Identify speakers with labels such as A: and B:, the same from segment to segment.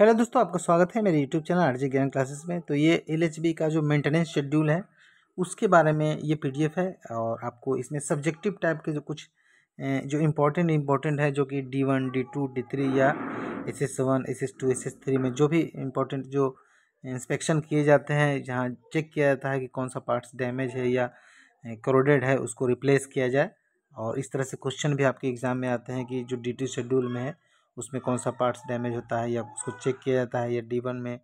A: hello दोस्तों आपका स्वागत है मेरे यूट्यूब चैनल आर जी ज्ञान क्लासेस में तो ये एल का जो मेंटेनेंस शेड्यूल है उसके बारे में ये पीडीएफ है और आपको इसमें सब्जेक्टिव टाइप के जो कुछ जो इम्पोर्टेंट इम्पोर्टेंट है जो कि D one D two D three या S S one S S two S S three में जो भी इम्पोर्टेंट जो इंस्पेक्शन किए जाते हैं जहाँ चेक किया जाता है कि कौन सा पार्ट्स डैमेज है या करोडेड है उसको रिप्लेस किया जाए और इस तरह से क्वेश्चन भी आपके एग्ज़ाम में आते हैं कि जो डी टी शेड्यूल में है उसमें कौन सा पार्ट्स डैमेज होता है या उसको चेक किया जाता है या डी वन में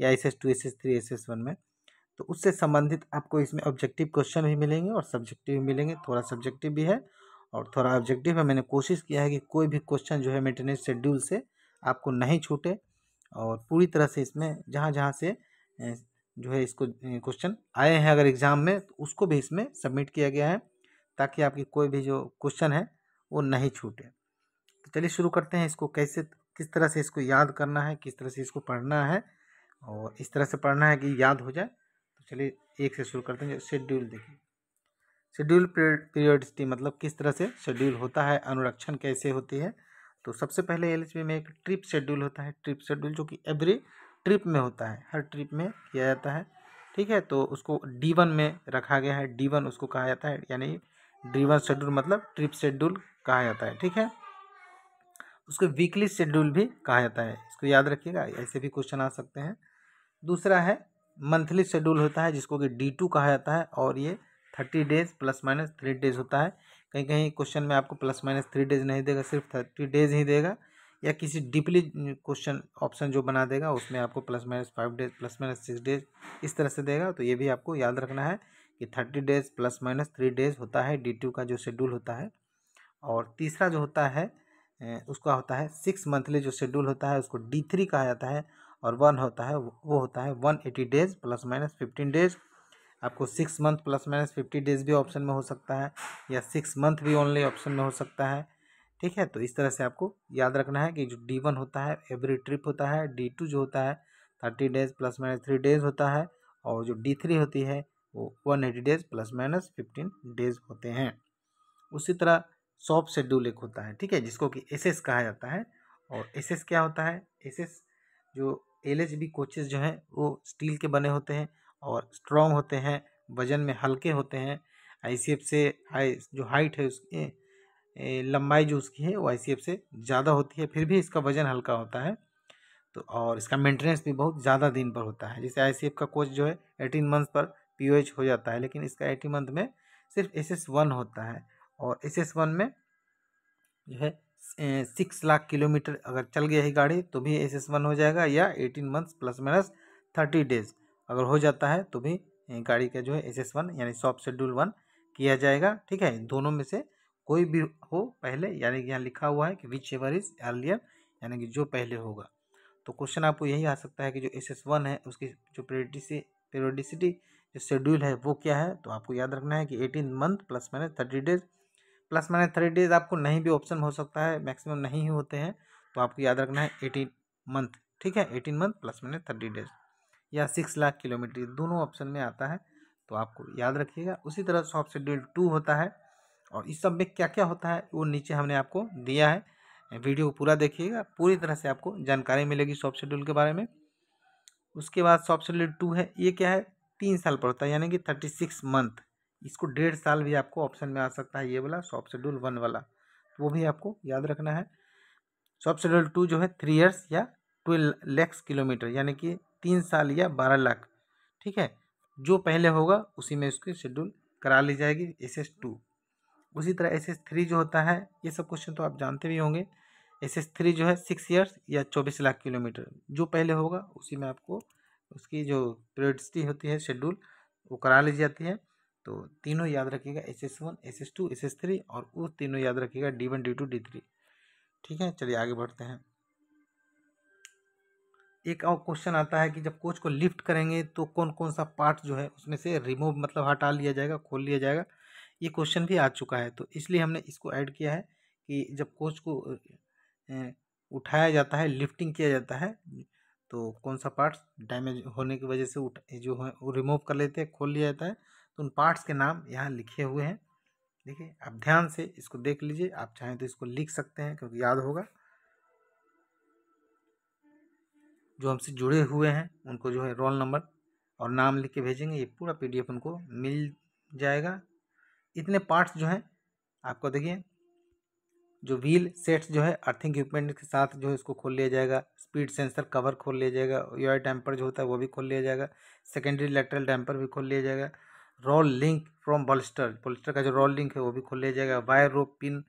A: या S S two S S three S S one में तो उससे संबंधित आपको इसमें ऑब्जेक्टिव क्वेश्चन भी मिलेंगे और सब्जेक्टिव भी मिलेंगे थोड़ा सब्जेक्टिव भी है और थोड़ा ऑब्जेक्टिव है मैंने कोशिश किया है कि कोई भी क्वेश्चन जो है मेंटेनेंस शेड्यूल से आपको नहीं छूटे और पूरी तरह से इसमें जहाँ जहाँ से जो है इसको क्वेश्चन आए हैं अगर एग्ज़ाम में तो उसको भी इसमें सबमिट किया गया है ताकि आपकी कोई भी जो क्वेश्चन है वो नहीं छूटे चलिए शुरू करते हैं इसको कैसे किस तरह से इसको याद करना है किस तरह से इसको पढ़ना है और इस तरह से पढ़ना है कि याद हो जाए तो चलिए एक से शुरू करते हैं शेड्यूल देखिए शेड्यूल पीरियडिसिटी मतलब किस तरह से शेड्यूल होता है अनुरक्षण कैसे होती है तो सबसे पहले एल में एक ट्रिप शेड्यूल होता है ट्रिप शेड्यूल जो कि एवरी ट्रिप में होता है हर ट्रिप में किया जाता है ठीक है तो उसको डी वन में रखा गया है डी वन उसको कहा जाता है यानी डी वन शेड्यूल मतलब ट्रिप शेड्यूल कहा जाता है ठीक है उसको वीकली शेड्यूल भी कहा जाता है इसको याद रखिएगा ऐसे भी क्वेश्चन आ सकते हैं दूसरा है मंथली शेड्यूल होता है जिसको कि डी टू कहा जाता है और ये thirty days plus minus three days होता है कहीं कहीं क्वेश्चन में आपको प्लस माइनस थ्री डेज नहीं देगा सिर्फ थर्टी डेज ही देगा या किसी डीपली क्वेश्चन ऑप्शन जो बना देगा उसमें आपको plus minus five days plus minus six days इस तरह से देगा तो ये भी आपको याद रखना है कि thirty days plus minus three days होता है डी टू का जो शेड्यूल होता है और तीसरा जो होता है उसका होता है सिक्स मंथली जो शेड्यूल होता है उसको डी थ्री कहा जाता है और वन होता है वो होता है one eighty days plus minus fifteen days आपको six month plus minus fifty days भी ऑप्शन में हो सकता है या सिक्स मंथ भी ओनली ऑप्शन में हो सकता है ठीक है तो इस तरह से आपको याद रखना है कि जो डी वन होता है एवरी ट्रिप होता है डी टू जो होता है thirty days plus minus three days होता है और जो डी थ्री होती है वो one eighty days plus minus fifteen days होते हैं उसी तरह सॉफ्ट शेड्यूल एक होता है ठीक है जिसको कि एसएस कहा जाता है और एसएस क्या होता है एसएस जो एल एच बी कोचेज जो हैं वो स्टील के बने होते हैं और स्ट्रॉन्ग होते हैं वजन में हल्के होते हैं आई सी एफ से हाई जो हाइट है उसकी लंबाई जो उसकी है वो आई सी एफ से ज़्यादा होती है फिर भी इसका वज़न हल्का होता है तो और इसका मेंटेनेंस भी बहुत ज़्यादा दिन पर होता है जैसे आई सी एफ का कोच जो है एटीन मंथ पर पी ओ एच हो जाता है लेकिन इसका एटीन मंथ में सिर्फ एस एस वन होता है और एस एस वन में जो है सिक्स लाख किलोमीटर अगर चल गया है गाड़ी तो भी एस एस वन हो जाएगा या eighteen months plus minus thirty days अगर हो जाता है तो भी गाड़ी का जो है एस एस वन यानी सॉफ्ट शेड्यूल वन किया जाएगा ठीक है दोनों में से कोई भी हो पहले यानी कि यहाँ लिखा हुआ है कि विच एवर इज अर्लियर यानी कि जो पहले होगा तो क्वेश्चन आपको यही आ सकता है कि जो एस एस वन है उसकी जो पेरिडिसी पेरिडिसिटी जो शेड्यूल है वो क्या है तो आपको याद रखना है कि eighteen month plus minus thirty days plus minus thirty days आपको नहीं भी ऑप्शन हो सकता है मैक्सिमम नहीं ही होते हैं तो आपको याद रखना है एटीन मंथ ठीक है eighteen month plus minus thirty days या सिक्स लाख किलोमीटर दोनों ऑप्शन में आता है तो आपको याद रखिएगा उसी तरह शॉप शेड्यूल टू होता है और इस सब में क्या क्या होता है वो नीचे हमने आपको दिया है वीडियो पूरा देखिएगा पूरी तरह से आपको जानकारी मिलेगी शॉप शेड्यूल के बारे में उसके बाद शॉप शेड्यूल टू है ये क्या है तीन साल पर होता है यानी कि थर्टी सिक्स मंथ इसको डेढ़ साल भी आपको ऑप्शन में आ सकता है ये वाला शॉप शेड्यूल वन वाला तो वो भी आपको याद रखना है शॉप शेड्यूल टू जो है थ्री ईयर्स या ट्वेल्व लैक्स किलोमीटर यानी कि तीन साल या बारह लाख ठीक है जो पहले होगा उसी में उसकी शेड्यूल करा ली जाएगी एस एस टू उसी तरह एस एस थ्री जो होता है ये सब क्वेश्चन तो आप जानते भी होंगे एस एस थ्री जो है सिक्स ईयर्स या चौबीस लाख किलोमीटर जो पहले होगा उसी में आपको उसकी जो पीरियडिसिटी होती है शेड्यूल वो करा ली जाती है तो तीनों याद रखिएगा S S one S S two S S three और वो तीनों याद रखिएगा D one D two D three ठीक है चलिए आगे बढ़ते हैं एक और क्वेश्चन आता है कि जब कोच को लिफ्ट करेंगे तो कौन कौन सा पार्ट जो है उसमें से रिमूव मतलब हटा लिया जाएगा खोल लिया जाएगा ये क्वेश्चन भी आ चुका है तो इसलिए हमने इसको ऐड किया है कि जब कोच को उठाया जाता है लिफ्टिंग किया जाता है तो कौन सा पार्ट डैमेज होने की वजह से उठ जो है वो रिमूव कर लेते हैं खोल लिया जाता है तो उन पार्ट्स के नाम यहाँ लिखे हुए हैं देखिए आप ध्यान से इसको देख लीजिए आप चाहें तो इसको लिख सकते हैं क्योंकि याद होगा जो हमसे जुड़े हुए हैं उनको जो है रोल नंबर और नाम लिख के भेजेंगे ये पूरा पीडीएफ उनको मिल जाएगा इतने पार्ट्स जो हैं आपको देखिए जो व्हील सेट्स जो है अर्थिंग इक्विपमेंट के साथ जो है इसको खोल लिया जाएगा स्पीड सेंसर कवर खोल लिया जाएगा यूआई टैम्पर जो होता है वो भी खोल लिया जाएगा सेकेंडरी इलेक्ट्रल टैम्पर भी खोल लिया जाएगा roll link from bolster bolster का जो रॉल लिंक है वो भी खोल लिया जाएगा wire rope pin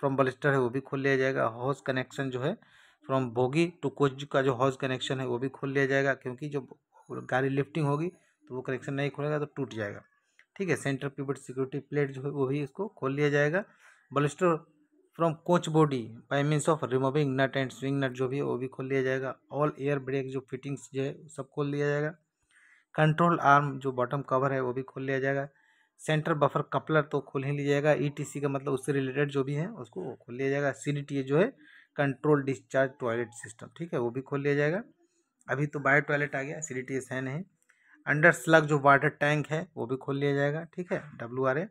A: from bolster है वो भी खोल लिया जाएगा हॉज कनेक्शन जो है फ्रॉम बोगी टू कोच का जो हॉज कनेक्शन है वो भी खोल लिया जाएगा क्योंकि जो गाड़ी लिफ्टिंग होगी तो वो कनेक्शन नहीं खोलेगा तो टूट जाएगा ठीक है सेंटर पिवट सिक्योरिटी प्लेट जो है वो भी इसको खोल लिया जाएगा bolster from coach body by means of removing nut and swing nut जो भी है वो भी खोल लिया जाएगा ऑल एयर ब्रेक जो फिटिंग्स जो है सब खोल लिया जाएगा कंट्रोल आर्म जो बॉटम कवर है वो भी खोल लिया जाएगा सेंटर बफर कपलर तो खोल ही लिया जाएगा ईटीसी e का मतलब उससे रिलेटेड जो भी है उसको खोल लिया जाएगा सीडीटीए जो है कंट्रोल डिस्चार्ज टॉयलेट सिस्टम ठीक है वो भी खोल लिया जाएगा अभी तो बायो टॉयलेट आ गया सी डी टी एस है नहीं अंडर स्लग जो वाटर टैंक है वो भी खोल लिया जाएगा ठीक है डब्ल्यू आर ए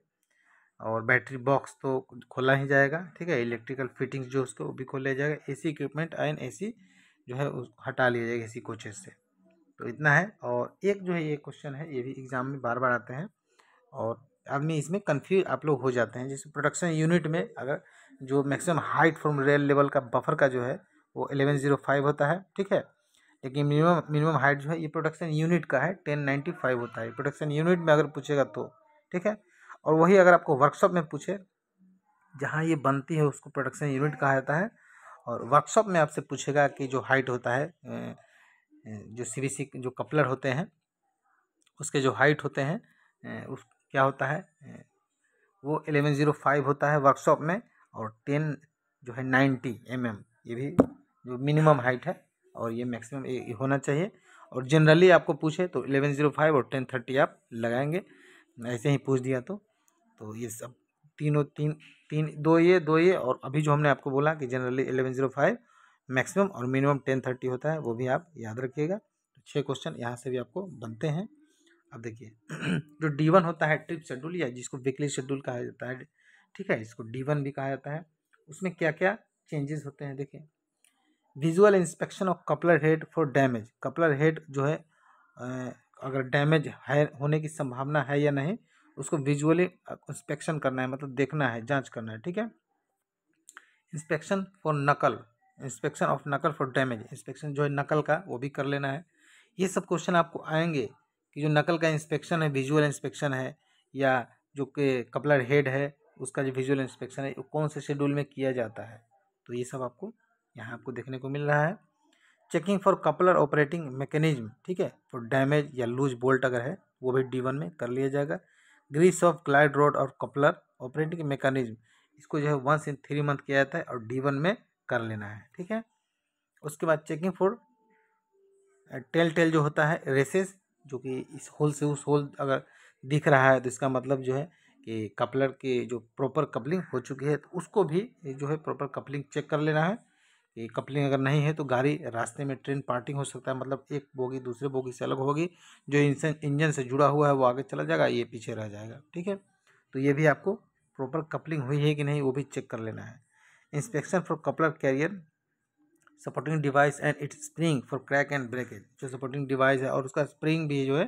A: और बैटरी बॉक्स तो खोला ही जाएगा ठीक है इलेक्ट्रिकल फिटिंग्स जो उसको वो भी खोल लिया जाएगा ए सी इक्विपमेंट एंड ए सी जो है उस हटा लिया जाएगा ए कोचेज से तो इतना है और एक जो है ये क्वेश्चन है ये भी एग्ज़ाम में बार बार आते हैं और आदमी इसमें कन्फ्यूज आप लोग हो जाते हैं जैसे प्रोडक्शन यूनिट में अगर जो maximum height from rail level का बफर का जो है वो एलेवन जीरो फाइव होता है ठीक है लेकिन मिनिमम मिनिमम हाइट जो है ये प्रोडक्शन यूनिट का है टेन नाइन्टी फाइव होता है प्रोडक्शन यूनिट में अगर पूछेगा तो ठीक है और वही अगर आपको वर्कशॉप में पूछे जहाँ ये बनती है उसको प्रोडक्शन यूनिट कहा जाता है और वर्कशॉप में आपसे पूछेगा कि जो हाइट होता है जो सी जो कपलर होते हैं उसके जो हाइट होते हैं उस क्या होता है वो एलेवन ज़ीरो फाइव होता है वर्कशॉप में और टेन जो है नाइन्टी एम mm, ये भी जो मिनिमम हाइट है और ये मैक्सिमम ये होना चाहिए और जनरली आपको पूछे तो एलेवन ज़ीरो फाइव और टेन थर्टी आप लगाएंगे ऐसे ही पूछ दिया तो तो ये सब तीनों तीन तीन दो ये दो ये और अभी जो हमने आपको बोला कि generally eleven zero five maximum और मिनिमम टेन थर्टी होता है वो भी आप याद रखिएगा तो छः क्वेश्चन यहाँ से भी आपको बनते हैं अब देखिए जो डी वन होता है ट्रिप शेड्यूल या जिसको वीकली शेड्यूल कहा जाता है ठीक है इसको डी वन भी कहा जाता है उसमें क्या क्या चेंजेस होते हैं देखिए visual inspection of coupler head for damage coupler head जो है अगर डैमेज है होने की संभावना है या नहीं उसको विजुअली इंस्पेक्शन करना है मतलब देखना है जांच करना है ठीक है inspection for knuckle inspection of knuckle for damage inspection जो है नकल का वो भी कर लेना है ये सब क्वेश्चन आपको आएंगे कि जो नकल का इंस्पेक्शन है विजुअल इंस्पेक्शन है या जो के कपलर हेड है उसका जो विजुअल इंस्पेक्शन है वो कौन से शेड्यूल में किया जाता है तो ये सब आपको यहाँ आपको देखने को मिल रहा है checking for coupler operating mechanism ठीक है फॉर डैमेज या लूज बोल्ट अगर है वो भी डी वन में कर लिया जाएगा ग्रीस ऑफ क्लाइड रोड और कपलर ऑपरेटिंग मैकेनिज्म इसको जो है वंस इन थ्री मंथ किया जाता है और डी वन में कर लेना है ठीक है उसके बाद चेकिंग फॉर टेल टेल जो होता है रेसेस जो कि इस होल से उस होल अगर दिख रहा है तो इसका मतलब जो है कि कपलर की जो प्रॉपर कपलिंग हो चुकी है तो उसको भी जो है प्रॉपर कपलिंग चेक कर लेना है कि कपलिंग अगर नहीं है तो गाड़ी रास्ते में ट्रेन पार्टिंग हो सकता है मतलब एक बोगी दूसरे बोगी से अलग होगी जो इंजन इंजन से जुड़ा हुआ है वो आगे चला जाएगा ये पीछे रह जाएगा ठीक है तो ये भी आपको प्रॉपर कपलिंग हुई है कि नहीं वो भी चेक कर लेना है inspection for coupler carrier supporting device and its spring for crack and breakage जो सपोर्टिंग डिवाइस है और उसका स्प्रिंग भी जो है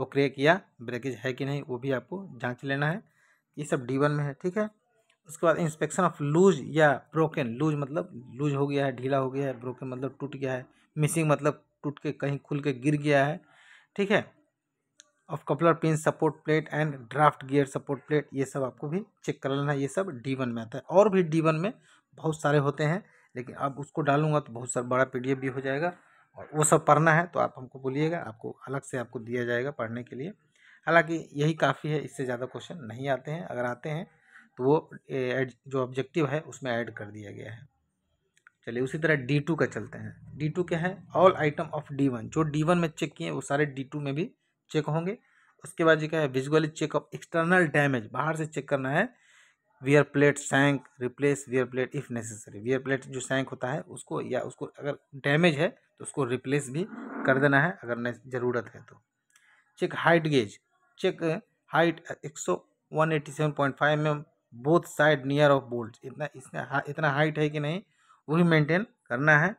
A: वो क्रैक या ब्रेकेज है कि नहीं वो भी आपको जांच लेना है ये सब डी वन में है ठीक है उसके बाद इंस्पेक्शन ऑफ लूज या ब्रोकन लूज मतलब लूज हो गया है ढीला हो गया है ब्रोकन मतलब टूट गया है मिसिंग मतलब टूट के कहीं खुल के गिर गया है ठीक है of coupler pin support plate and draft gear support plate ये सब आपको भी चेक कर लेना है ये सब डी वन में आता है और भी डी वन में बहुत सारे होते हैं लेकिन अब उसको डालूंगा तो बहुत सारा बड़ा पी भी हो जाएगा और वो सब पढ़ना है तो आप हमको बोलिएगा आपको अलग से आपको दिया जाएगा पढ़ने के लिए हालांकि यही काफ़ी है इससे ज़्यादा क्वेश्चन नहीं आते हैं अगर आते हैं तो वो एड जो ऑब्जेक्टिव है उसमें ऐड कर दिया गया है चलिए उसी तरह डी टू का चलते हैं डी टू क्या है all item of D one जो डी वन में चेक किए वो सारे डी टू में भी चेक होंगे उसके बाद ये क्या है visually check of external damage बाहर से चेक करना है wear plate shank replace wear plate if necessary wear plate जो सैंक होता है उसको या उसको अगर डैमेज है तो उसको रिप्लेस भी कर देना है अगर ज़रूरत है तो check height gauge check height एक सौ one eighty seven point five M both side near of bolt इतना इसमें इतना हाइट है कि नहीं वही मेंटेन करना है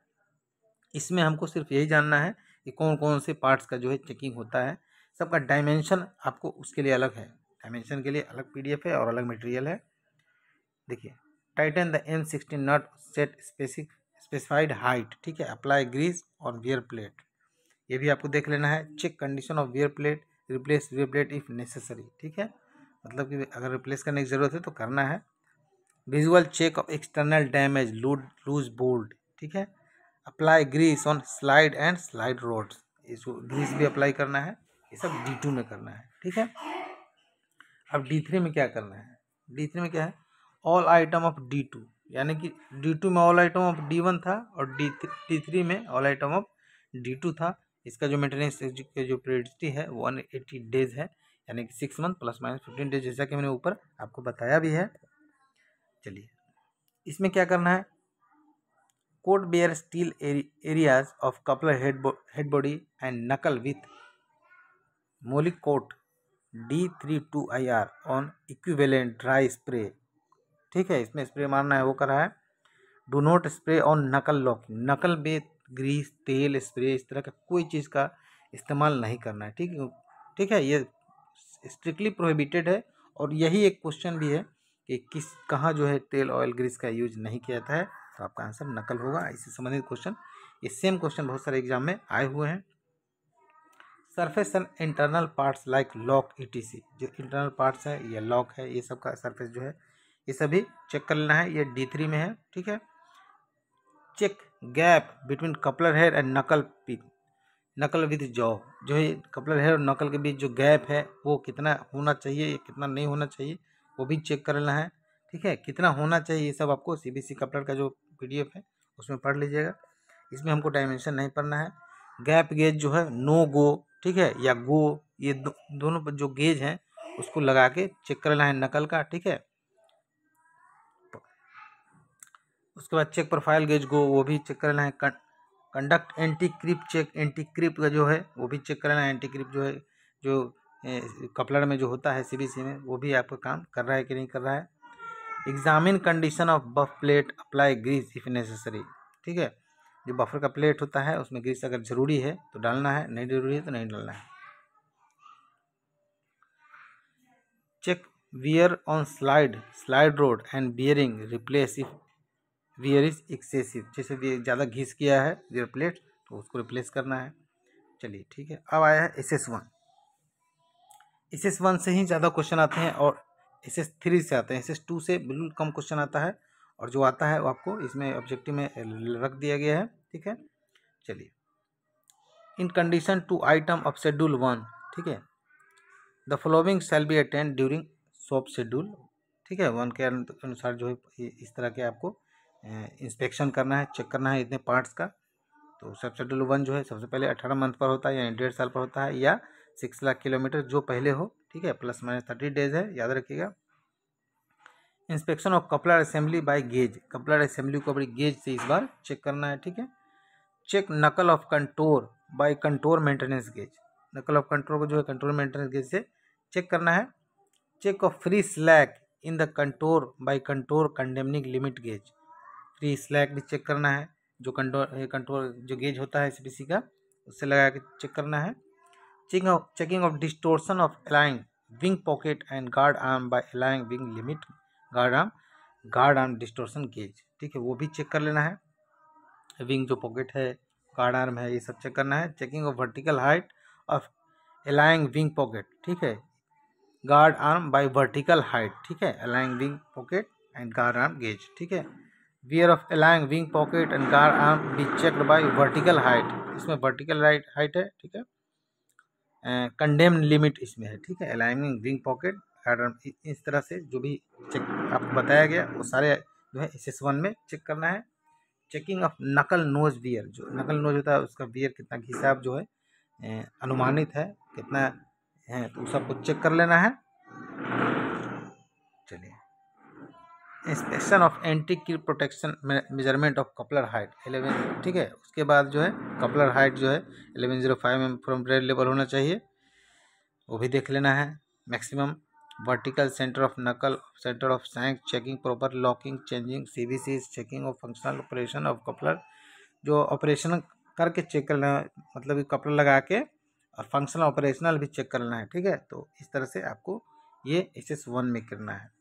A: इसमें हमको सिर्फ यही जानना है कि कौन कौन से पार्ट्स का जो है चेकिंग होता है सबका डायमेंशन आपको उसके लिए अलग है डायमेंशन के लिए अलग पीडीएफ है और अलग मटेरियल है देखिए tighten the M sixteen nut set specific specified height ठीक है अप्लाई ग्रीस और वियर प्लेट ये भी आपको देख लेना है check condition of wear plate replace wear plate if necessary ठीक है मतलब कि अगर रिप्लेस करने की ज़रूरत है तो करना है visual check of external damage loose bolt ठीक है apply grease on slide and slide rods इसको ग्रीस भी अप्लाई करना है ये सब डी टू में करना है ठीक है अब डी थ्री में क्या करना है डी थ्री में क्या है all item of D two यानी कि डी टू में all item of D one था और डी डी थ्री में all item of D two था इसका जो मेंटेनेंस के जो पीरियडिटी है वन एटी डेज है यानी कि six month plus minus fifteen days जैसा कि मैंने ऊपर आपको बताया भी है चलिए इसमें क्या करना है coat bare steel areas of coupler head head body and knuckle with Molykote D three two I R on equivalent dry spray ठीक है इसमें स्प्रे मारना है वो करा है do not spray on knuckle locking knuckle में Greece तेल स्प्रे इस तरह का कोई चीज़ का इस्तेमाल नहीं करना है ठीक ठीक है ये स्ट्रिक्टली प्रोहिबिटेड है और यही एक क्वेश्चन भी है कि किस कहाँ जो है तेल ऑयल ग्रीस का यूज नहीं किया जाता है तो आपका आंसर नकल होगा इससे संबंधित क्वेश्चन ये सेम क्वेश्चन बहुत सारे एग्जाम में आए हुए हैं surface and internal parts like lock ई जो इंटरनल पार्ट्स है या लॉक है ये सब का सरफेस जो है ये सभी चेक कर लेना है ये डी थ्री में है ठीक है check gap between coupler hair and knuckle pin knuckle with jaw जो ये कपलर हेयर और नकल के बीच जो गैप है वो कितना होना चाहिए या कितना नहीं होना चाहिए वो भी चेक कर लेना है ठीक है कितना होना चाहिए ये सब आपको सी बी सी कपलर का जो पी है उसमें पढ़ लीजिएगा इसमें हमको डायमेंशन नहीं पढ़ना है गैप गेज जो है नो गो ठीक है या गो ये दो, दोनों जो गेज हैं उसको लगा के चेक कर लेना है नकल का ठीक है उसके बाद चेक प्रोफाइल गेज को वो भी चेक करना है conduct anti creep check anti creep का जो है वो भी चेक करना है एंटी क्रिप जो है जो कपलर में जो होता है सीबीसी में वो भी आपका काम कर रहा है कि नहीं कर रहा है examine condition of buff plate apply grease if necessary ठीक है जो बफर का प्लेट होता है उसमें ग्रीस अगर ज़रूरी है तो डालना है नहीं ज़रूरी है तो नहीं डालना है check wear on slide slide rod and bearing replace if wear is excessive जैसे ज़्यादा घिस किया है वियर प्लेट तो उसको रिप्लेस करना है चलिए ठीक है अब आया है S S one S S one से ही ज़्यादा क्वेश्चन आते हैं और एस एस थ्री से आते हैं एस एस टू से बिल्कुल कम क्वेश्चन आता है और जो आता है वो आपको इसमें ऑब्जेक्टिव में रख दिया गया है ठीक है चलिए in condition two item of schedule one ठीक है the following shall be attend during shop schedule ठीक है वन के अनुसार जो है इस तरह के आपको इंस्पेक्शन करना है चेक करना है इतने पार्ट्स का तो सब शेड्यूल वन जो है सबसे पहले अठारह मंथ पर होता है यानी डेढ़ साल पर होता है या सिक्स लाख किलोमीटर जो पहले हो ठीक है प्लस माइनस थर्टी डेज है याद रखिएगा inspection of coupler assembly by gauge coupler assembly को अपनी गेज से इस बार चेक करना है ठीक है check knuckle of control by control maintenance gauge knuckle of control को जो है कंट्रोल मेंटेनेंस गेज से चेक करना है check of free slack in the control by control condemning limit gauge free slack भी चेक करना है जो कंट्रोल कंट्रोल जो गेज होता है एस का उससे लगा के चेक करना है checking of checking of distortion of aligning wing pocket and guard arm by aligning wing limit guard arm guard arm distortion gauge ठीक है वो भी चेक कर लेना है विंग जो पॉकेट है गार्ड आर्म है ये सब चेक करना है checking of vertical height of aligning wing pocket ठीक है guard arm by vertical height ठीक है aligning wing pocket and guard arm gauge ठीक है wear of aligning wing pocket and guard arm be checked by vertical height इसमें vertical right height है ठीक है कंडेम लिमिट इसमें है ठीक है aligning wing pocket head arm इस तरह से जो भी चेक आपको बताया गया वो सारे जो है एस एस वन में चेक करना है checking of knuckle nose wear जो नकल नोज होता है उसका बियर कितना हिसाब जो है अं, अनुमानित है कितना है तो सबको चेक कर लेना है चलिए इंस्पेक्शन ऑफ एंटी की protection measurement of coupler height eleven ठीक है उसके बाद जो है कपलर हाइट जो है eleven zero five M from bread level होना चाहिए वो भी देख लेना है maximum vertical centre of knuckle centre of shank checking proper locking changing C B C checking of functional operation of coupler जो ऑपरेशन करके चेक करना है मतलब कपलर लगा के और फंक्शनल ऑपरेशनल भी चेक करना है ठीक है तो इस तरह से आपको ये एस एस वन में करना है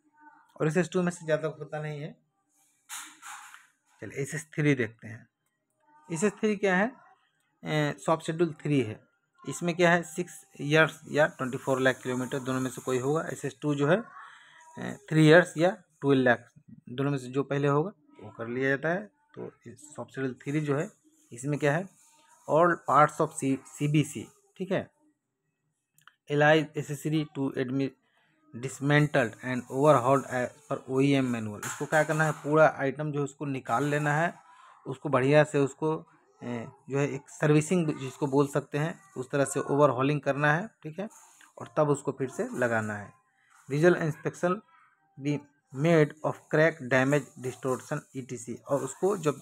A: और एस एस टू में से ज़्यादा होता नहीं है चलिए एस एस थ्री देखते हैं एस एस थ्री क्या है सॉफ शेड्यूल थ्री है इसमें क्या है सिक्स ईयर्स या ट्वेंटी फोर लाख किलोमीटर दोनों में से कोई होगा एस एस टू जो है थ्री ईयर्स या ट्वेल्व लाख दोनों में से जो पहले होगा वो कर लिया जाता है तो सॉफ शेड्यूल थ्री जो है इसमें क्या है all parts of C C B C ठीक है L I accessory to admit dismantled and overhauled as per O manual इसको क्या करना है पूरा आइटम जो है उसको निकाल लेना है उसको बढ़िया से उसको जो है एक सर्विसिंग जिसको बोल सकते हैं उस तरह से ओवरहॉलिंग करना है ठीक है और तब उसको फिर से लगाना है visual inspection be made of crack damage distortion सी और उसको जब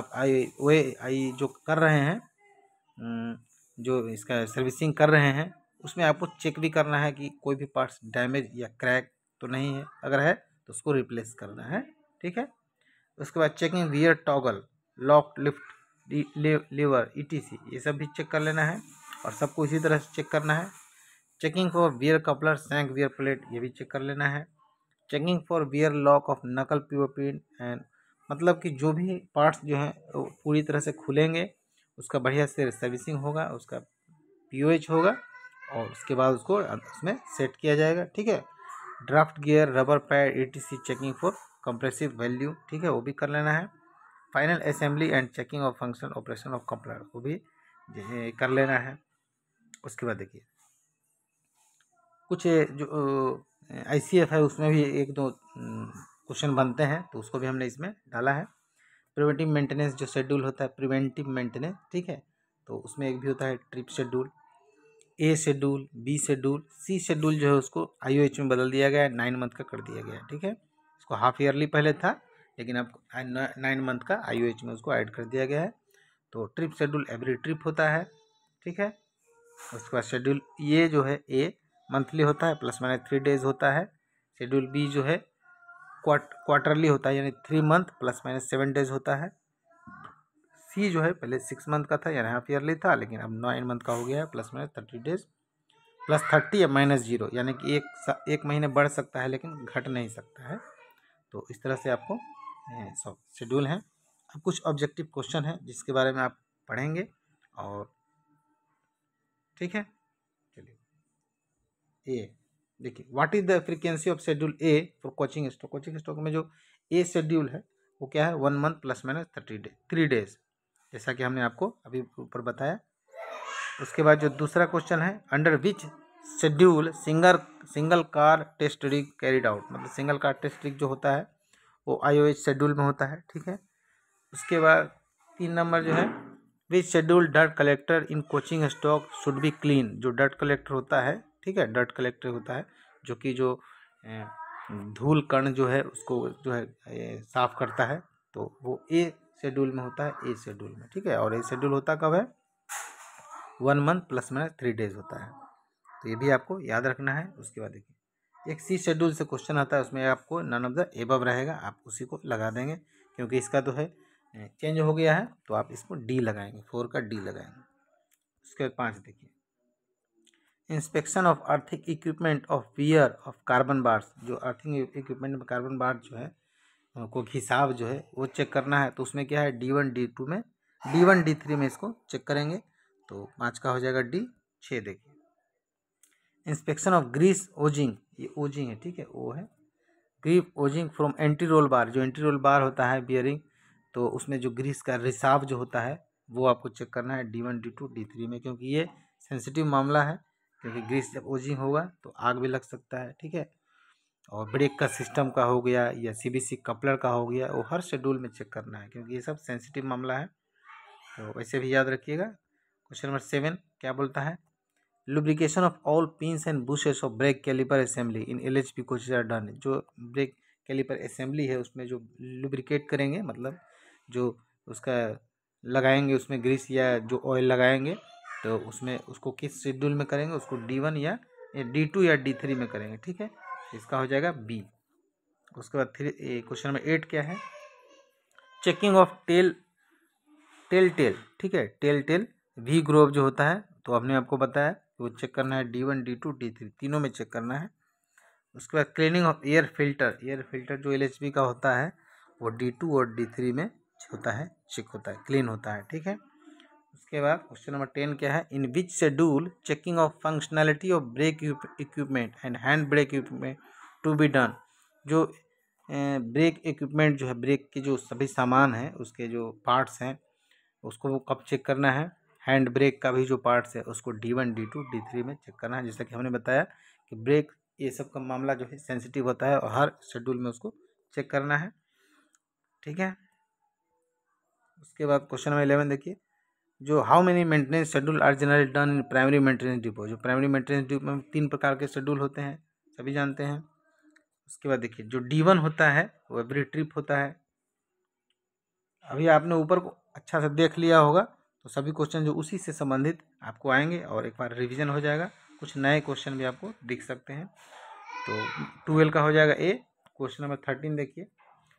A: आप आई ओ आई जो कर रहे हैं जो इसका सर्विसिंग कर रहे हैं उसमें आपको चेक भी करना है कि कोई भी पार्ट्स डैमेज या क्रैक तो नहीं है अगर है तो उसको रिप्लेस करना है ठीक है उसके बाद checking wear toggle lock lift lever E T C ये सब भी चेक कर लेना है और सबको इसी तरह से चेक करना है checking for wear coupler shank wear plate ये भी चेक कर लेना है checking for wear lock of knuckle प्योर प्योपिन एंड मतलब कि जो भी पार्ट्स जो हैं पूरी तरह से खुलेंगे उसका बढ़िया से सर्विसिंग होगा उसका पीओएच होगा और उसके बाद उसको उसमें सेट किया जाएगा ठीक है draft gear rubber pad A T C checking for compressive value ठीक है वो भी कर लेना है final assembly and checking of function operation of coupler वो भी कर लेना है उसके बाद देखिए कुछ जो आई सी एफ है उसमें भी एक दो क्वेश्चन बनते हैं तो उसको भी हमने इसमें डाला है प्रिवेंटिव मेंटेनेंस जो शेड्यूल होता है प्रिवेंटिव मेंटेनेंस ठीक है तो उसमें एक भी होता है trip schedule A schedule B schedule C schedule जो है उसको आई एच में बदल दिया गया है नाइन मंथ का कर दिया गया है ठीक है इसको हाफ ईयरली पहले था लेकिन अब नाइन मंथ का आई एच में उसको ऐड कर दिया गया है तो ट्रिप शेड्यूल एवरी ट्रिप होता है ठीक है उसके बाद शेड्यूल ये जो है ए मंथली होता है प्लस माइनस थ्री डेज होता है शेड्यूल बी जो है क्वार्टरली होता है यानी three month plus minus seven days होता है सी जो है पहले सिक्स मंथ का था यानी हाफ ईयरली था लेकिन अब नाइन मंथ का हो गया है plus minus thirty days plus thirty या माइनस जीरो यानी कि एक एक महीने बढ़ सकता है लेकिन घट नहीं सकता है तो इस तरह से आपको सब शेड्यूल हैं अब कुछ ऑब्जेक्टिव क्वेश्चन हैं जिसके बारे में आप पढ़ेंगे और ठीक है चलिए ए देखिए what is the frequency of schedule A for coaching stock coaching stock में जो ए शेड्यूल है वो क्या है one month plus minus thirty day three days जैसा कि हमने आपको अभी ऊपर बताया उसके बाद जो दूसरा क्वेश्चन है under which schedule singer single car test rig carried out मतलब सिंगल कार टेस्ट रिग जो होता है वो आईओएच शेड्यूल में होता है ठीक है उसके बाद तीन नंबर जो है which schedule dirt collector in coaching stock should be clean जो डर्ट कलेक्टर होता है ठीक है डर्ट कलेक्टर होता है जो कि जो धूल कण जो है उसको जो है साफ़ करता है तो वो ए शेड्यूल में होता है ए शेड्यूल में ठीक है और ए शेड्यूल होता कब है one month plus minus three days होता है तो ये भी आपको याद रखना है उसके बाद देखिए एक सी शेड्यूल से क्वेश्चन आता है उसमें आपको नन ऑफ द एबव रहेगा आप उसी को लगा देंगे क्योंकि इसका तो है चेंज हो गया है तो आप इसको डी लगाएंगे फोर का डी लगाएंगे उसके बाद पाँच देखिए inspection of earthing equipment of wear of carbon bars जो अर्थिंग इक्विपमेंट में कार्बन बार्स जो है को हिसाब जो है वो चेक करना है तो उसमें क्या है डी वन डी टू में डी वन डी थ्री में इसको चेक करेंगे तो पाँच का हो जाएगा डी छः देखिए इंस्पेक्शन ऑफ ग्रीस ओजिंग ये ओजिंग है ठीक है ओ है grease oozing from anti roll bar जो एंटी रोल बार होता है बियरिंग तो उसमें जो ग्रीस का रिसाव जो होता है वो आपको चेक करना है D one D two D three में क्योंकि ये सेंसिटिव मामला है क्योंकि ग्रीस जब ओजिंग होगा तो आग भी लग सकता है ठीक है और ब्रेक का सिस्टम का हो गया या सीबीसी कपलर का हो गया वो हर शेड्यूल में चेक करना है क्योंकि ये सब सेंसिटिव मामला है तो वैसे भी याद रखिएगा क्वेश्चन नंबर सेवन क्या बोलता है lubrication of all pins and bushes of brake caliper assembly in L H P को डन जो ब्रेक कैलिपर असेंबली है उसमें जो लुब्रिकेट करेंगे मतलब जो उसका लगाएंगे उसमें ग्रीस या जो ऑयल लगाएंगे तो उसमें उसको किस शेड्यूल में करेंगे उसको डी वन या डी टू या डी थ्री में करेंगे ठीक है इसका हो जाएगा बी उसके बाद थ्री क्वेश्चन नंबर एट क्या है checking of tail tail tail ठीक है टेल टेल वी ग्रोव जो होता है तो हमने आपको बताया कि वो चेक करना है D one D two D three तीनों में चेक करना है उसके बाद cleaning of air filter air filter जो एल का होता है वो डी टू और डी थ्री में होता है चेक होता है क्लीन होता है ठीक है उसके बाद क्वेश्चन नंबर टेन क्या है in which schedule checking of functionality of brake equipment and hand brake equipment to be done जो ब्रेक इक्विपमेंट जो है ब्रेक के जो सभी सामान हैं उसके जो पार्ट्स हैं उसको वो कब चेक करना है हैंड ब्रेक का भी जो पार्ट्स है उसको D one D two D three में चेक करना है जैसा कि हमने बताया कि ब्रेक ये सब का मामला जो है सेंसिटिव होता है और हर शेड्यूल में उसको चेक करना है ठीक है उसके बाद क्वेश्चन नंबर इलेवन देखिए जो how many maintenance schedule are generally done in primary maintenance depot जो प्राइमरी मेंटेनेंस डिपो में तीन प्रकार के शेड्यूल होते हैं सभी जानते हैं उसके बाद देखिए जो डी वन होता है वो एवरी ट्रिप होता है अभी आपने ऊपर को अच्छा से देख लिया होगा तो सभी क्वेश्चन जो उसी से संबंधित आपको आएंगे और एक बार रिविजन हो जाएगा कुछ नए क्वेश्चन भी आपको दिख सकते हैं तो ट्वेल्व का हो जाएगा ए क्वेश्चन नंबर थर्टीन देखिए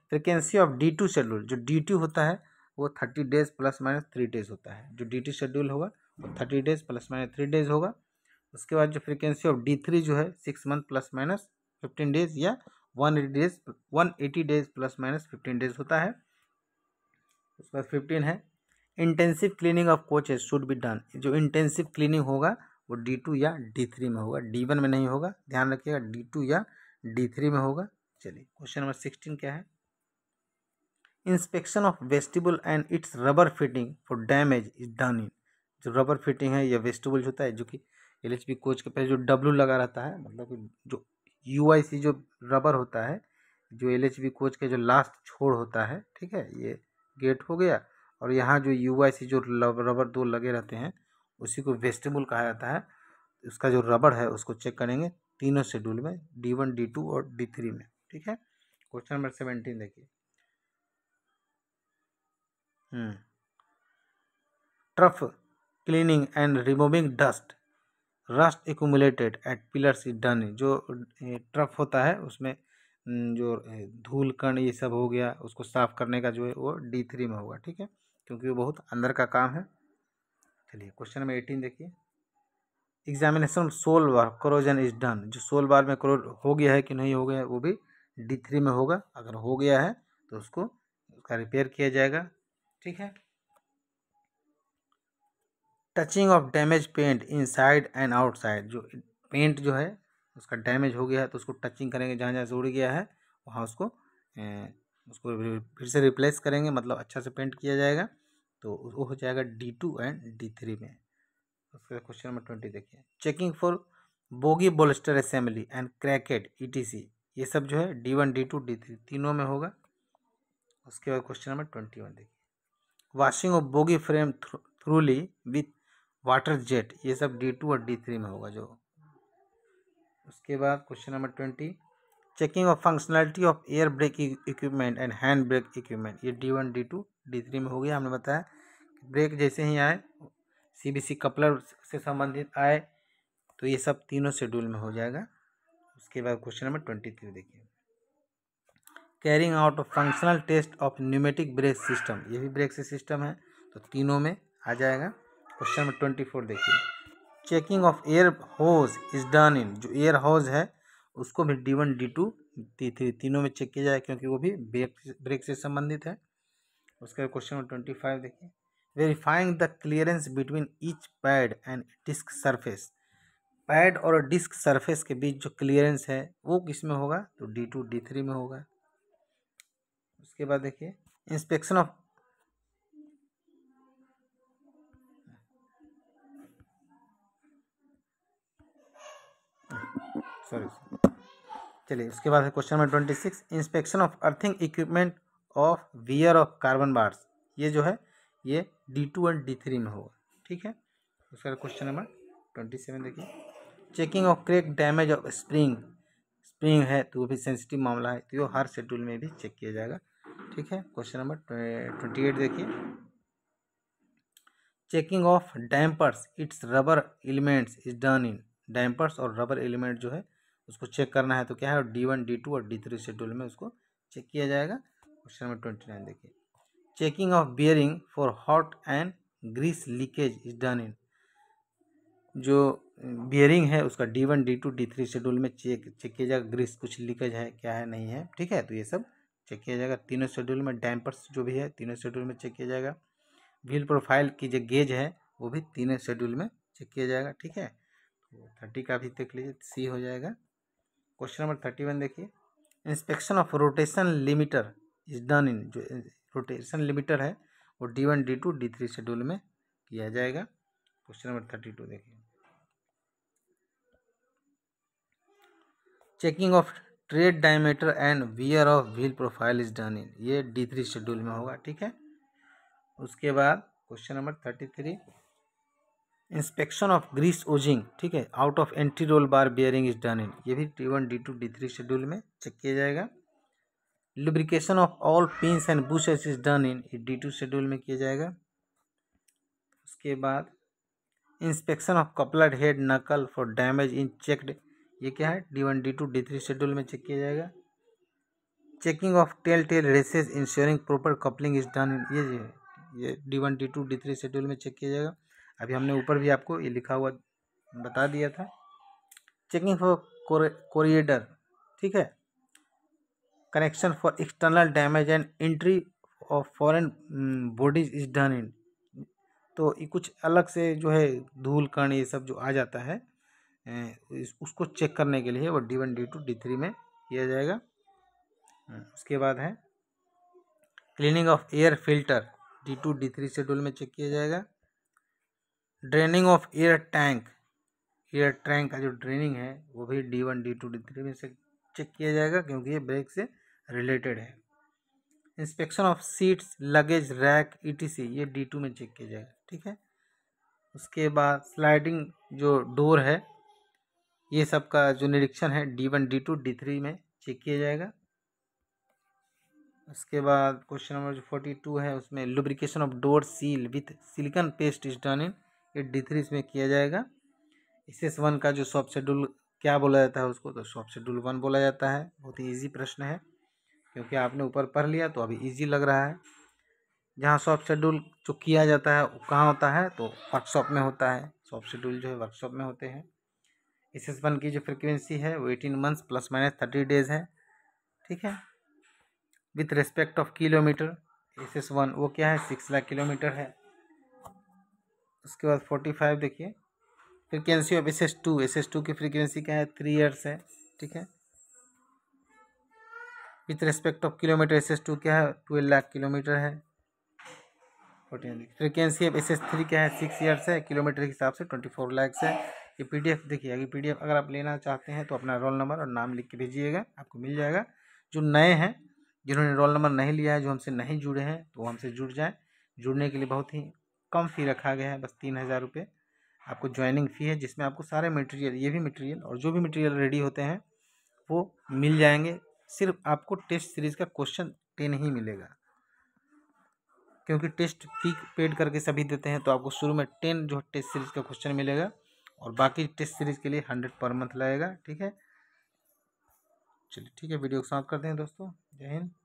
A: frequency of D two schedule जो डी टू होता है वो thirty days plus minus three days होता है जो डी टी शेड्यूल होगा वो thirty days plus minus three days होगा उसके बाद जो फ्रीक्वेंसी ऑफ डी थ्री जो है six month plus minus fifteen days या one eighty days one eighty days plus minus fifteen days होता है उसके बाद फिफ्टीन है intensive cleaning of coaches should be done जो इंटेंसिव क्लीनिंग होगा वो डी टू या डी थ्री में होगा डी वन में नहीं होगा ध्यान रखिएगा डी टू या डी थ्री में होगा चलिए क्वेश्चन नंबर सिक्सटीन क्या है inspection of vestibule and it's rubber fitting for damage is done in जो रबर फिटिंग है या वेस्टिबल होता है जो कि एल एच कोच के पहले जो डब्लू लगा रहता है मतलब कि जो यू जो रबर होता है जो एल एच कोच का जो लास्ट छोड़ होता है ठीक है ये गेट हो गया और यहाँ जो यू जो रबर दो लगे रहते हैं उसी को वेस्टिबल कहा जाता है उसका जो रबर है उसको चेक करेंगे तीनों शेड्यूल में डी वन डी टू और डी थ्री में ठीक है क्वेश्चन नंबर सेवेंटीन देखिए trough cleaning and removing dust rust accumulated at pillars is done जो ट्रफ होता है उसमें hmm, जो धूल कण ये सब हो गया उसको साफ़ करने का जो है वो डी थ्री में होगा ठीक है क्योंकि वो बहुत अंदर का काम है चलिए क्वेश्चन नंबर एटीन देखिए examination sole bar corrosion is done जो सोल बार में क्रो हो गया है कि नहीं हो गया है वो भी डी थ्री में होगा अगर हो गया है तो उसको उसका रिपेयर किया जाएगा ठीक है touching of damage paint inside and outside जो पेंट जो है उसका डैमेज हो गया है तो उसको टचिंग करेंगे जहाँ जहाँ से उड़ गया है वहाँ उसको ए, उसको फिर से रिप्लेस करेंगे मतलब अच्छा से पेंट किया जाएगा तो वो हो जाएगा D two and D three में बाद क्वेश्चन नंबर ट्वेंटी देखिए checking for bogie bolster assembly and bracket E T C ये सब जो है D one D two D three तीनों में होगा उसके बाद क्वेश्चन नंबर ट्वेंटी वन देखिए washing of bogie frame thoroughly with water jet ये सब डी टू और डी थ्री में होगा जो उसके बाद question number twenty checking of functionality of air brake equipment and hand brake equipment ये D one D two D three में हो गया हमने बताया कि ब्रेक जैसे ही आए सी बी सी कपलर से संबंधित आए तो ये सब तीनों शेड्यूल में हो जाएगा उसके बाद क्वेश्चन नंबर ट्वेंटी थ्री देखिए carrying out functional test of pneumatic brake system ये भी ब्रेक सिस्टम है तो तीनों में आ जाएगा क्वेश्चन नंबर ट्वेंटी फोर देखिए checking of air hose is done in जो एयर होज है उसको भी D one D two D three तीनों में चेक किया जाए क्योंकि वो भी ब्रेक ब्रेक से संबंधित है उसके बाद क्वेश्चन नंबर ट्वेंटी फाइव देखिए verifying the clearance between each pad and disc surface pad और डिस्क सरफेस के बीच जो क्लियरेंस है वो किस में होगा तो डी टू डी थ्री में होगा उसके बाद देखिए इंस्पेक्शन ऑफ सॉरी चलिए उसके बाद है question number twenty six inspection of earthing equipment of wear of carbon bars ये जो है ये D two and D three में होगा ठीक है उसके बाद क्वेश्चन नंबर ट्वेंटी सेवन देखिए checking of crack damage of spring spring है तो वो भी सेंसिटिव मामला है तो ये हर शेड्यूल में भी चेक किया जाएगा ठीक है क्वेश्चन नंबर ट्वेंटी एट देखिए checking of dampers its rubber elements is done in dampers और रबर एलिमेंट जो है उसको चेक करना है तो क्या है डी वन डी टू और डी थ्री शेड्यूल में उसको चेक किया जाएगा क्वेश्चन नंबर ट्वेंटी नाइन देखिए checking of bearing for hot and grease leakage is done in जो बियरिंग है उसका D one D two D three schedule में चेक चेक किया जाएगा ग्रीस कुछ लीकेज है क्या है नहीं है ठीक है तो ये सब चेक किया जाएगा तीनों शेड्यूल में डैम्पर्स जो भी है तीनों शेड्यूल में चेक किया जाएगा व्हील प्रोफाइल की जो गेज है वो भी तीनों शेड्यूल में चेक किया जाएगा ठीक है तो थर्टी का भी देख लीजिए सी हो जाएगा क्वेश्चन नंबर थर्टी वन देखिए inspection of rotation limiter is done in जो रोटेशन लिमिटर है वो D one D two D three schedule में किया जाएगा क्वेश्चन नंबर थर्टी टू देखिए checking of tread diameter and wear of wheel profile is done in ये D three schedule में होगा ठीक है उसके बाद question number thirty three inspection of grease oozing ठीक है out of anti roll bar bearing is done in ये भी T one D two D three schedule में चेक किया जाएगा lubrication of all pins and bushes is done in ये D two schedule में किया जाएगा उसके बाद inspection of coupler head knuckle for damage in checked ये क्या है D one D two D three schedule में चेक किया जाएगा checking of tail tail races ensuring proper coupling is done ये ये D one D two D three schedule में check किया जाएगा अभी हमने ऊपर भी आपको ये लिखा हुआ बता दिया था चेकिंग फॉर कोरिएडर ठीक है connection for external damage and entry of foreign bodies is done in तो ये कुछ अलग से जो है धूल कण ये सब जो आ जाता है उसको चेक करने के लिए वो D one D two D three में किया जाएगा हाँ, उसके बाद है cleaning of air filter D two D three schedule में चेक किया जाएगा draining of air tank air tank का जो ड्रेनिंग है वो भी D one D two D three में से चेक किया जाएगा क्योंकि ये ब्रेक से रिलेटेड है inspection of seats luggage rack ETC ये डी टू में चेक किया जाएगा ठीक है उसके बाद स्लाइडिंग जो डोर है ये सब का जो निरीक्षण है D one D two D three में चेक किया जाएगा उसके बाद क्वेश्चन नंबर जो फोर्टी टू है उसमें lubrication of door seal with silicon paste is done in ये डी थ्री इसमें किया जाएगा एस एस वन का जो शॉप शेड्यूल क्या बोला जाता है उसको तो शॉप शेड्यूल वन बोला जाता है बहुत ही ईजी प्रश्न है क्योंकि आपने ऊपर पढ़ लिया तो अभी ईजी लग रहा है जहाँ शॉप शेड्यूल जो किया जाता है वो कहाँ होता है तो वर्कशॉप में होता है शॉप शेड्यूल जो है वर्कशॉप में होते हैं एस एस वन की जो फ्रिक्वेंसी है वो eighteen months plus minus thirty days है ठीक है with respect of kilometre S S one वो क्या है सिक्स लाख किलोमीटर है उसके बाद फोर्टी फाइव देखिए frequency of S S two S S two की फ्रिक्वेंसी क्या है थ्री ईयर्स है ठीक है with respect of kilometre S S two क्या है ट्वेल्व लाख किलोमीटर है forty frequency of S S three क्या है सिक्स ईयर्स है किलोमीटर के हिसाब से ट्वेंटी फोर लैक्स है ये पीडीएफ देखिए ये पीडीएफ अगर आप लेना चाहते हैं तो अपना रोल नंबर और नाम लिख के भेजिएगा आपको मिल जाएगा जो नए हैं जिन्होंने रोल नंबर नहीं लिया है जो हमसे नहीं जुड़े हैं तो हमसे जुड़ जाएँ जुड़ने के लिए बहुत ही कम फ़ी रखा गया है बस तीन हज़ार रुपये आपको ज्वाइनिंग फ़ी है जिसमें आपको सारे मटेरियल ये भी मटेरियल और जो भी मटेरियल रेडी होते हैं वो मिल जाएंगे सिर्फ आपको टेस्ट सीरीज़ का क्वेश्चन टेन ही मिलेगा क्योंकि टेस्ट फी पेड करके सभी देते हैं तो आपको शुरू में टेन जो टेस्ट सीरीज़ का क्वेश्चन मिलेगा और बाकी टेस्ट सीरीज के लिए हंड्रेड पर मंथ लगेगा ठीक है चलिए ठीक है वीडियो को समाप्त करते हैं दोस्तों जय हिंद